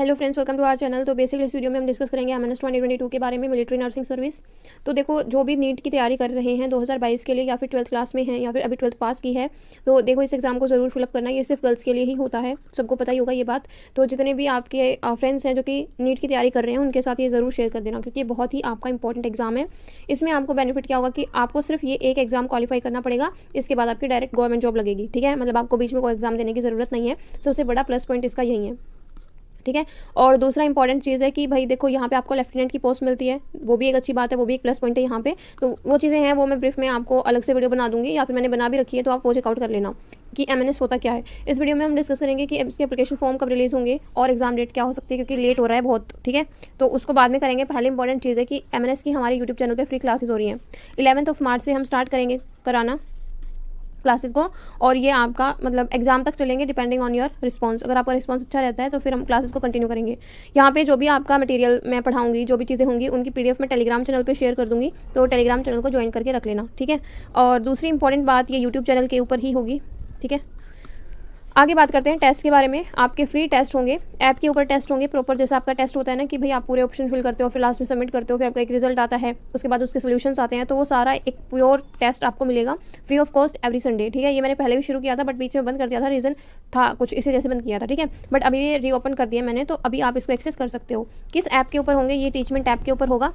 hello friends welcome to our channel so basically इस video में हम डिस्कस करेंगे M N S twenty twenty two के बारे में मिलिट्री नर्सिंग सर्विस तो देखो जो भी नीट की तैयारी कर रहे हैं 2022 के लिए या फिर ट्वेल्थ क्लास में हैं या फिर अभी ट्वेल्थ पास की है तो देखो इस एग्ज़ाम को ज़रूर फिलअप करना ये सिर्फ गर्ल्स के लिए ही होता है सबको पता ही होगा ये बात तो जितने भी आपके फ्रेंड्स हैं जो कि नीट की तैयारी कर रहे हैं उनके साथ ये ज़रूर शेयर कर देना क्योंकि ये बहुत ही आपका इंपॉर्टेंट एग्ज़ाम है इसमें आपको बेनिफिट क्या होगा कि आपको सिर्फ ये एक एग्ज़ाम क्वालिफाई करना पड़ेगा इसके बाद आपकी डायरेक्ट गवर्नमेंट जॉब लगेगी ठीक है मतलब आपको बीच में कोई एग्ज़ाम देने की ज़रूरत नहीं है सबसे बड़ा प्लस पॉइंट इसका यही है ठीक है और दूसरा इंपॉर्टेंट चीज़ है कि भाई देखो यहाँ पे आपको लेफ्टिनेंट की पोस्ट मिलती है वो भी एक अच्छी बात है वो भी एक प्लस पॉइंट है यहाँ पे तो वो चीज़ें हैं वो मैं ब्रीफ में आपको अलग से वीडियो बना दूंगी या फिर मैंने बना भी रखी है तो आप वो चेकआउट कर लेना कि एम होता क्या है इस वीडियो में हम डिस्कस करेंगे कि इसके अपलीकेशन फॉर्म कब रिलीज़ होंगे और एग्जाम डेट क्या हो सकती है क्योंकि लेट हो रहा है बहुत ठीक है तो उसको बाद में करेंगे पहले इंपॉर्टेंट चीज़ है कि एम की हमारे यूट्यूब चैनल पर फ्री क्लासेस हो रही हैं इलेवंथ ऑफ मार्च से हम स्टार्ट करेंगे कराना क्लासेस को और ये आपका मतलब एग्जाम तक चलेंगे डिपेंडिंग ऑन योर रिस्पॉन्स अगर आपका रिस्पॉन्स अच्छा रहता है तो फिर हम क्लासेस को कंटिन्यू करेंगे यहाँ पे जो भी आपका मटेरियल मैं पढ़ाऊंगी जो भी चीज़ें होंगी उनकी पीडीएफ मैं टेलीग्राम चैनल पे शेयर कर दूंगी तो टेलीग्राम चैनल को ज्वाइन करके रख लेना ठीक है और दूसरी इंपॉर्टेंट बात ये यूट्यूब चैनल के ऊपर ही होगी ठीक है आगे बात करते हैं टेस्ट के बारे में आपके फ्री टेस्ट होंगे ऐप के ऊपर टेस्ट होंगे प्रॉपर जैसे आपका टेस्ट होता है ना कि भाई आप पूरे ऑप्शन फिल करते हो फिर लास्ट में सबमिट करते हो फिर आपका एक रिजल्ट आता है उसके बाद उसके सोल्यूशन आते हैं तो वो सारा एक प्योर टेस्ट आपको मिलेगा free of cost every Sunday ठीक है ये मैंने पहले भी शुरू किया था बट बीच में बंद कर दिया था रीज़न था कुछ इसी जैसे बंद किया था ठीक है बट अभी ये रीओपन कर दिया मैंने तो अभी आप इसको एक्सेस कर सकते हो किस ऐप के ऊपर होंगे ये टीचमेंट ऐप के ऊपर होगा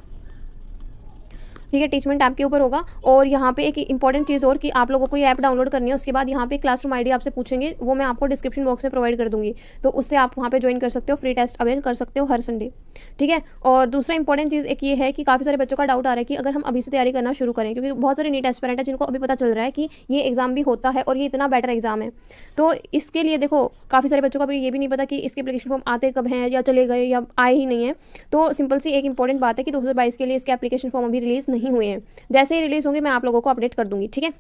ठीक है टीचमेंट ऐप के ऊपर होगा और यहाँ पे एक इंपॉर्टेंट चीज़ और कि आप लोगों को ये ऐप डाउनलोड करनी है उसके बाद यहाँ पे क्लासरूम आईडी आपसे पूछेंगे वो मैं आपको डिस्क्रिप्शन बॉक्स में प्रोवाइड कर दूंगी तो उससे आप वहाँ पर ज्वाइन कर सकते हो फ्री टेस्ट अवेल कर सकते हो हर संडे ठीक है और दूसरा इंपॉर्टेंट चीज़ एक ये है कि काफ़ी सारे बच्चों का डाउट आ रहा है कि अगर हम अभी से तैयारी करना शुरू करें क्योंकि बहुत सारे नीट एस्पेरेंट है जिनको अभी पता चल रहा है कि ये एग्ज़ाम भी होता है और ये इतना बेटर एग्ज़ाम है तो इसके लिए देखो काफ़ी सारे बच्चों का अभी ये भी नहीं पता कि इसके अपलीकेशन फॉर्म आते कब हैं या चले गए या आए ही नहीं है तो सिंपल सी एक इंपॉर्टेंट बात है कि दो के लिए इसके एप्लीकेशन फॉर्म अभी रिलीज़ नहीं नहीं हुए हैं जैसे ही रिलीज़ होंगे मैं आप लोगों को अपडेट कर दूँगी ठीक है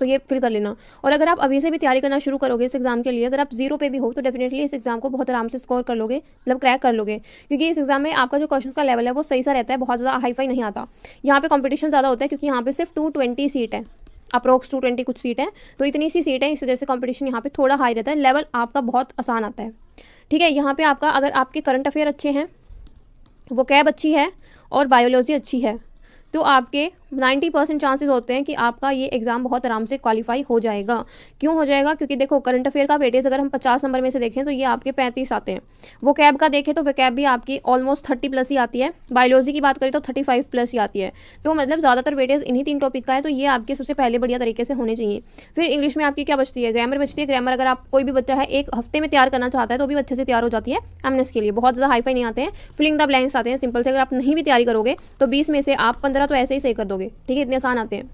तो ये फिल कर लेना और अगर आप अभी से भी तैयारी करना शुरू करोगे इस एग्ज़ाम के लिए अगर आप जीरो पे भी हो तो डेफिनेटली इस एग्ज़ाम को बहुत आराम से स्कोर कर लोगे मतलब क्रैक कर लोगे क्योंकि इस एग्ज़ाम में आपका जो क्वेश्चन का लेवल है वो सही सा रहता है बहुत ज़्यादा हाईफाई नहीं आता यहाँ पर कॉम्पिटिशन ज़्यादा होता है क्योंकि यहाँ पर सिर्फ टू ट्वेंटी सीट है अप्रोक्स टू ट्वेंटी कुछ सीट है तो इतनी सी सीट है इस वजह से कॉम्पिटिशन यहाँ पर थोड़ा हाई रहता है लेवल आपका बहुत आसान आता है ठीक है यहाँ पर आपका अगर आपके करंट अफेयर अच्छे हैं वो कैब अच्छी है और बायोलॉजी अच्छी है तो आपके नाइन्टी परसेंट चांसेस होते हैं कि आपका ये एग्ज़ाम बहुत आराम से क्वालिफाई हो जाएगा क्यों हो जाएगा क्योंकि देखो करंट अफेयर का वेटेज अगर हम पचास नंबर में से देखें तो ये आपके पैंतीस आते हैं वो कैब का देखें तो वे कैब भी आपकी ऑलमोस्ट थर्टी प्लस ही आती है बायोलॉजी की बात करें तो थर्टी फाइव प्लस ही आती है तो मतलब ज़्यादातर वेटेज इन्हीं तीन टॉपिक का है तो ये आपके सबसे पहले बढ़िया तरीके से होने चाहिए फिर इंग्लिश में आपकी क्या बचती है ग्रामर बचती है ग्रामर अगर आप कोई भी बच्चा है एक हफ्ते में तैयार करना चाहता है तो भी अच्छे से तैयार हो जाती है एमनेस के लिए बहुत ज़्यादा हाईफाई नहीं आते हैं फिलिंग द ब्लैंक्स आते हैं सिंपल से अगर आप नहीं भी तैयारी करोगे तो बीस में से आप पंद्रह तो ऐसे ही सही कर दोगे जाओगे ठीक है इतने आसान आते हैं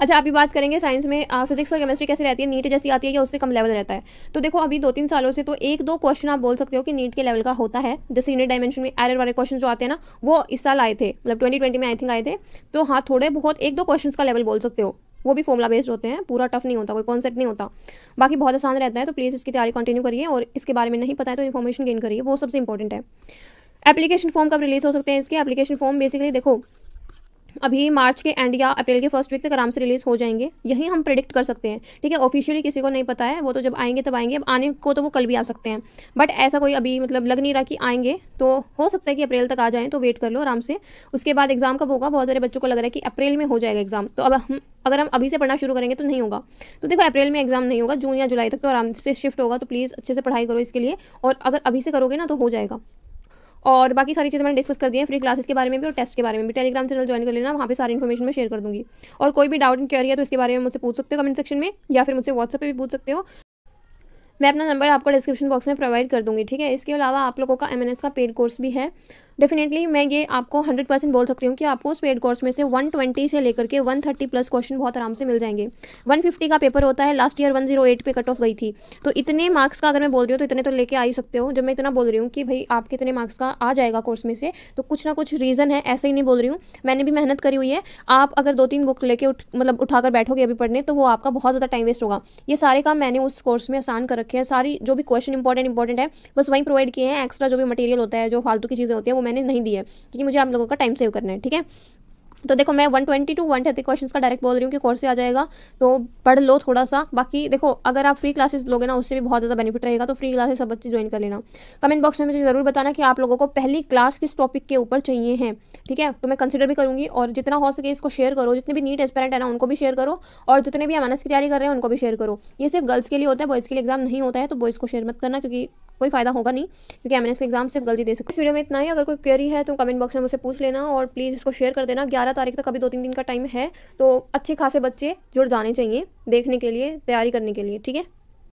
अच्छा अभी बात करेंगे साइंस में फिजिक्स और केमिस्ट्री कैसे रहती है नीट जैसी आती है या उससे कम लेवल रहता है तो देखो अभी दो तीन सालों से तो एक दो क्वेश्चन आप बोल सकते हो कि नीट के लेवल का होता है जैसे यूनिट डायमेंशन में एरर वाले क्वेश्चन जो आते हैं ना वो इस साल आए थे मतलब ट्वेंटी ट्वेंटी में आई थिंक आए थे तो हाँ थोड़े बहुत एक दो क्वेश्चन का लेवल बोल सकते हो वो भी फॉर्मुला बेस्ड होते हैं पूरा टफ नहीं होता कोई कॉन्सेप्ट नहीं होता बाकी बहुत आसान रहता है तो प्लीज़ इसकी तैयारी कंटिन्यू करिए और इसके बारे में नहीं पता है तो इन्फॉर्मेशन गेन करिए वो सबसे इंपॉर्टेंट है एप्लीकेशन फॉर्म कब रिलीज़ हो सकते हैं इसके एप्लीकेशन फॉर्म बेसिकली देखो अभी मार्च के एंड या अप्रैल के फर्स्ट वीक तक आराम से रिलीज़ हो जाएंगे यही हम प्रिडिक्ट कर सकते हैं ठीक है ऑफिशियली किसी को नहीं पता है वो तो जब आएंगे तब आएंगे आने को तो वो कल भी आ सकते हैं बट ऐसा कोई अभी मतलब लग नहीं रहा कि आएंगे तो हो सकता है कि अप्रैल तक आ जाएँ तो वेट कर लो आराम से उसके बाद एग्ज़ाम कब होगा बहुत सारे बच्चों को लग रहा है कि अप्रैल में हो जाएगा एग्ज़ाम तो अब हम अगर हम अभी से पढ़ना शुरू करेंगे तो नहीं होगा तो देखो अप्रैल में एग्जाम नहीं होगा जून या जुलाई तक तो आराम से शिफ्ट होगा तो प्लीज़ अच्छे से पढ़ाई करो इसके लिए और अगर अभी से करोगे ना तो हो जाएगा और बाकी सारी चीज़ें मैंने डिस्कस कर दी हैं फ्री क्लासेस के बारे में भी और टेस्ट के बारे में भी टेलीग्राम चैनल ज्वाइन कर लेना वहाँ पे सारी इन्फॉर्मेशन मैं शेयर कर दूँगी और कोई भी डाउट क्वेरी है तो इसके बारे में मुझसे पूछ सकते हो कमेंट सेक्शन में या फिर मुझसे व्हाट्सअप पर भी पूछ सकते हो मैं अपना नंबर आपको डिस्क्रिप्शन बॉक्स में प्रोवाइड कर दूँगी ठीक है इसके अलावा आप लोगों का एम का पेड कोर्स भी है डेफिनेटली मैं ये आपको हंड्रेड परसेंट बोल सकती हूँ कि आपको उस पेड कोर्स में से वन ट्वेंटी से लेकर के वन थर्टी प्लस क्वेश्चन बहुत आराम से मिल जाएंगे वन फिफ्टी का पेपर होता है last year one zero eight पे कट ऑफ गई थी तो इतने मार्क्स का अगर मैं बोल रही हूँ तो इतने तो लेके आ ही सकते हो जब मैं इतना बोल रही हूँ कि भाई आपके इतने मार्क्स का आ जाएगा कोर्स में से तो कुछ ना कुछ रीज़न है ऐसे ही नहीं बोल रही हूँ मैंने भी मेहनत करी हुई है आप अगर दो तीन बुक लेके उठ मतलब उठाकर बैठोगे अभी पढ़ने तो वो आपका बहुत ज़्यादा टाइम वेस्ट होगा ये सारे काम मैंने उस कोर्स में आसान कर रखे हैं सारी जो भी क्वेश्चन इंपॉर्टेंट इंपॉर्टेंट है बस वहीं प्रोवाइड किए हैं एक्स्ट्रा जो भी मटेरियल होता है जो फालतू की चीज़ें होती हैं मैंने नहीं दी है क्योंकि मुझे आप लोगों का टाइम सेव करना है ठीक है तो देखो मैं 120 टू थर्टी क्वेश्चन का डायरेक्ट बोल रही हूँ कि कोर्स से आ जाएगा तो पढ़ लो थोड़ा सा बाकी देखो अगर आप फ्री क्लासेस लोगे ना उससे भी बहुत ज़्यादा बेनिफिट रहेगा तो फ्री क्लासेस सब बच्चे ज्वाइन कर लेना कमेंट बॉक्स में मुझे ज़रूर बताना कि आप लोगों को पहली क्लास किस टॉपिक के ऊपर चाहिए हैं ठीक है तो मैं कंसिडर भी करूँगी और जितना हो सके इसको शेयर करो जितने भी नीट एस्पेरेंट है ना उनको भी शेयर करो और जितने भी एम की तैयारी कर रहे हैं उनको भी शेयर करो ये सिर्फ गर्ल्स के लिए होता है बॉयज़ के लिए एग्जाम नहीं होता है तो बॉयज़ को शेयर मत करना क्योंकि कोई फ़ायदा होगा नहीं क्योंकि एम के एग्जाम सिर्फ गलती दे सकते इस वीडियो में इतना ही अगर कोई क्वेरी है तो कमेंट बॉक्स में मुझसे पूछ लेना और प्लीज़ इसको शेयर कर देना ग्यारह तारीख तक अभी दो तीन दिन का टाइम है तो अच्छे खासे बच्चे जुड़ जाने चाहिए देखने के लिए तैयारी करने के लिए ठीक है